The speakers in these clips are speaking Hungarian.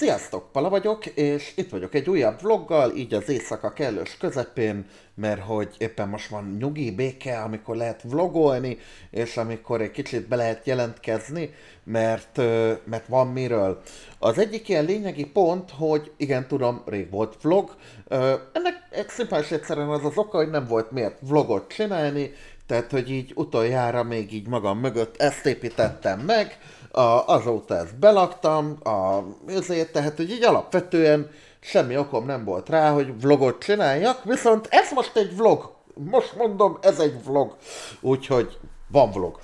Sziasztok, Pala vagyok, és itt vagyok egy újabb vloggal, így az éjszaka kellős közepén, mert hogy éppen most van nyugi béke, amikor lehet vlogolni, és amikor egy kicsit be lehet jelentkezni, mert, mert van miről. Az egyik ilyen lényegi pont, hogy igen, tudom, rég volt vlog, ennek egy szimplán egyszerűen az az oka, hogy nem volt miért vlogot csinálni, tehát, hogy így utoljára még így magam mögött ezt építettem meg, a, azóta ezt belaktam, a, ezért, tehát hogy így alapvetően semmi okom nem volt rá, hogy vlogot csináljak, viszont ez most egy vlog, most mondom, ez egy vlog, úgyhogy van vlog.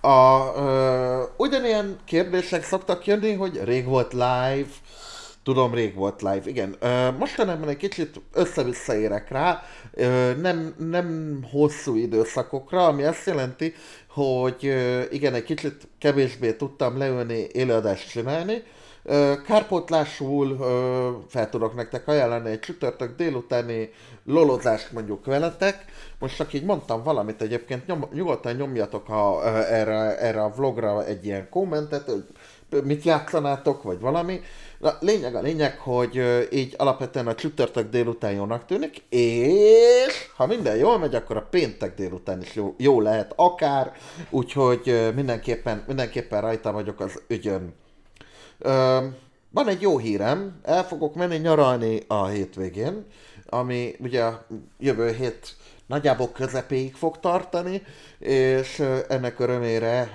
A, ö, ugyanilyen kérdések szoktak jönni, hogy rég volt live, Tudom, rég volt live, igen. Ö, mostanában egy kicsit össze-vissza érek rá, ö, nem, nem hosszú időszakokra, ami azt jelenti, hogy igen, egy kicsit kevésbé tudtam leülni élőadást csinálni. Kárpótlásul fel tudok nektek ajánlani egy csütörtök délutáni lolozást mondjuk veletek. Most csak így mondtam valamit egyébként, nyom, nyugodtan nyomjatok a, erre, erre a vlogra egy ilyen kommentet, hogy mit játszanátok, vagy valami. Na, lényeg a lényeg, hogy így alapvetően a csütörtök délután jónak tűnik, és ha minden jól megy, akkor a péntek délután is jó, jó lehet, akár úgyhogy mindenképpen, mindenképpen rajta vagyok az ügyön. Van egy jó hírem, el fogok menni nyaralni a hétvégén, ami ugye jövő hét nagyjából közepéig fog tartani, és ennek örömére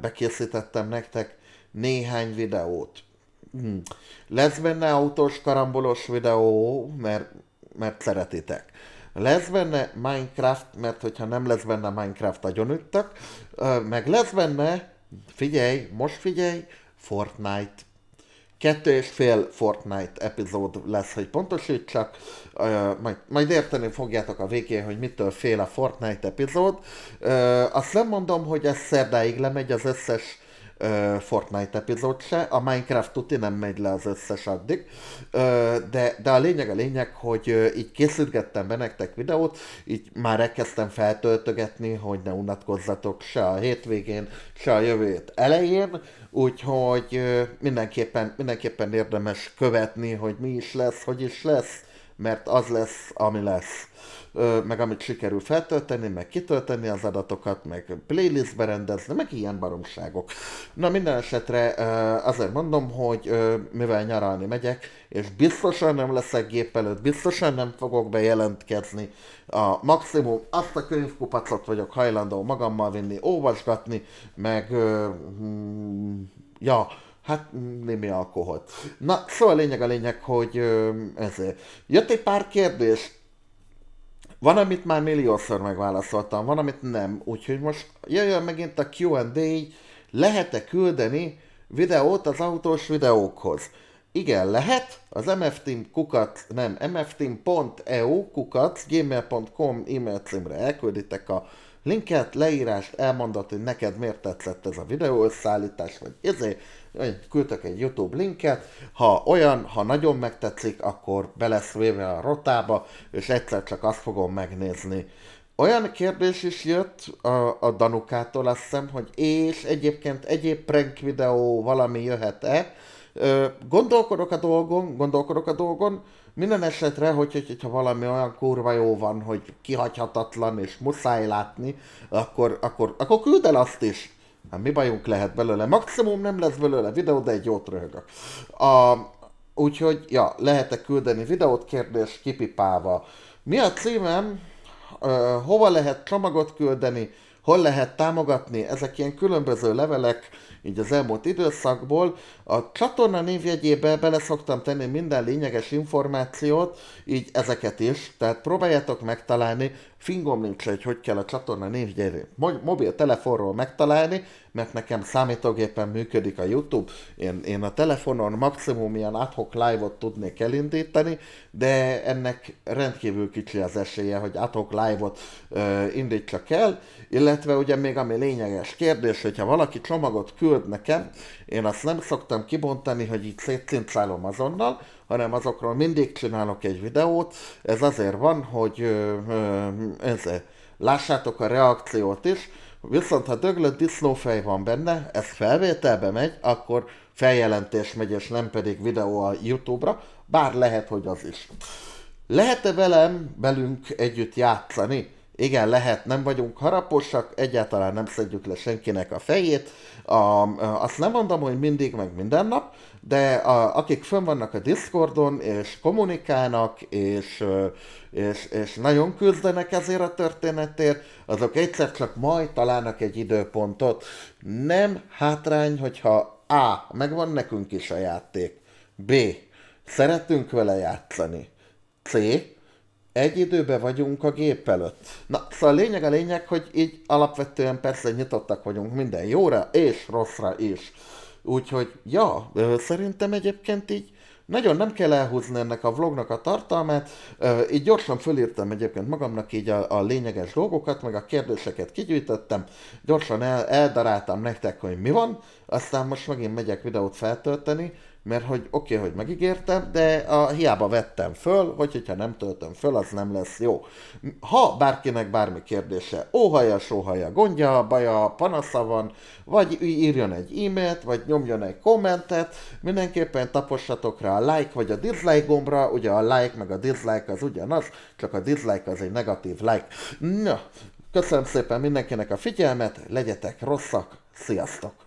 bekészítettem nektek néhány videót. Hmm. Lesz benne autós karambolos videó, mert, mert szeretitek lesz benne Minecraft, mert hogyha nem lesz benne Minecraft, üttek. meg lesz benne, figyelj, most figyelj, Fortnite. Kettő és fél Fortnite epizód lesz, hogy pontosítsak, majd, majd érteni fogjátok a végén, hogy mitől fél a Fortnite epizód. Azt nem mondom, hogy ez szerdáig lemegy az összes Fortnite epizód se, a Minecraft tuti nem megy le az összes addig, de, de a lényeg a lényeg, hogy így készítgettem be nektek videót, így már elkezdtem feltöltögetni, hogy ne unatkozzatok se a hétvégén, se a jövőt elején, úgyhogy mindenképpen, mindenképpen érdemes követni, hogy mi is lesz, hogy is lesz, mert az lesz, ami lesz. Meg amit sikerül feltölteni, meg kitölteni az adatokat, meg playlistbe rendezni, meg ilyen baromságok. Na minden esetre azért mondom, hogy mivel nyaralni megyek, és biztosan nem leszek gép előtt, biztosan nem fogok bejelentkezni. A maximum azt a könyvkupacot vagyok hajlandó magammal vinni, óvasgatni, meg... Mm, ja, hát némi alkoholt. Na, szóval a lényeg a lényeg, hogy ez. Jött egy pár kérdés, van, amit már milliószor megválaszoltam, van, amit nem. Úgyhogy most jöjjön megint a Q&A, lehet-e küldeni videót az autós videókhoz? Igen, lehet. Az mfteam kukat, nem, mfteam.eu kukat, gmail.com e-mail címre elkülditek a linket, leírást, elmondat, hogy neked miért tetszett ez a videó összeállítás, vagy ezért, Küldtek egy YouTube linket, ha olyan, ha nagyon megtetszik, akkor be lesz véve a rotába, és egyszer csak azt fogom megnézni. Olyan kérdés is jött a, a Danukától, azt hiszem, hogy és egyébként egyéb prank videó valami jöhet-e. Gondolkodok a dolgon, gondolkodok a dolgon, minden esetre, hogy, hogy, hogyha valami olyan kurva jó van, hogy kihagyhatatlan és muszáj látni, akkor, akkor, akkor küld el azt is. Hát mi bajunk lehet belőle? Maximum nem lesz belőle videó, de egy jót röhögök. A, úgyhogy, ja, lehetek küldeni videót, kérdés kipipálva. Mi a címem? Ö, hova lehet csomagot küldeni? hol lehet támogatni. Ezek ilyen különböző levelek, így az elmúlt időszakból. A csatorna névjegyébe bele szoktam tenni minden lényeges információt, így ezeket is, tehát próbáljátok megtalálni, fingom nincs, hogy hogy kell a csatorna, nincs Mobil telefonról megtalálni, mert nekem számítógépen működik a YouTube, én, én a telefonon maximum ilyen adhok live-ot tudnék elindítani, de ennek rendkívül kicsi az esélye, hogy adhok live-ot ö, indítsak el, illetve ugye még ami lényeges kérdés, hogyha valaki csomagot küld nekem, én azt nem szoktam kibontani, hogy így szétcincálom azonnal, hanem azokról mindig csinálok egy videót. Ez azért van, hogy ez, lássátok a reakciót is, viszont ha döglött disznófej van benne, ez felvételbe megy, akkor feljelentés megy, és nem pedig videó a Youtube-ra, bár lehet, hogy az is. Lehet-e velem, velünk együtt játszani? igen, lehet, nem vagyunk haraposak, egyáltalán nem szedjük le senkinek a fejét. A, azt nem mondom, hogy mindig, meg minden nap, de a, akik fönn vannak a Discordon, és kommunikálnak, és, és, és nagyon küzdenek ezért a történetért, azok egyszer csak majd találnak egy időpontot. Nem hátrány, hogyha A. megvan nekünk is a játék, B. szeretünk vele játszani, C egy időben vagyunk a gép előtt. Na, szóval a lényeg a lényeg, hogy így alapvetően persze nyitottak vagyunk minden jóra és rosszra is. Úgyhogy, ja, szerintem egyébként így nagyon nem kell elhúzni ennek a vlognak a tartalmát, így gyorsan fölírtam egyébként magamnak így a, a lényeges dolgokat, meg a kérdéseket kigyűjtöttem, gyorsan el, eldaráltam nektek, hogy mi van, aztán most megint megyek videót feltölteni, mert hogy oké, okay, hogy megígértem, de a, hiába vettem föl, vagy hogyha nem töltöm föl, az nem lesz jó. Ha bárkinek bármi kérdése, óhaja, sóhaja, gondja, baja, panasza van, vagy írjon egy e-mailt, vagy nyomjon egy kommentet, mindenképpen tapossatok rá a like vagy a dislike gombra, ugye a like meg a dislike az ugyanaz, csak a dislike az egy negatív like. Na, köszönöm szépen mindenkinek a figyelmet, legyetek rosszak, sziasztok!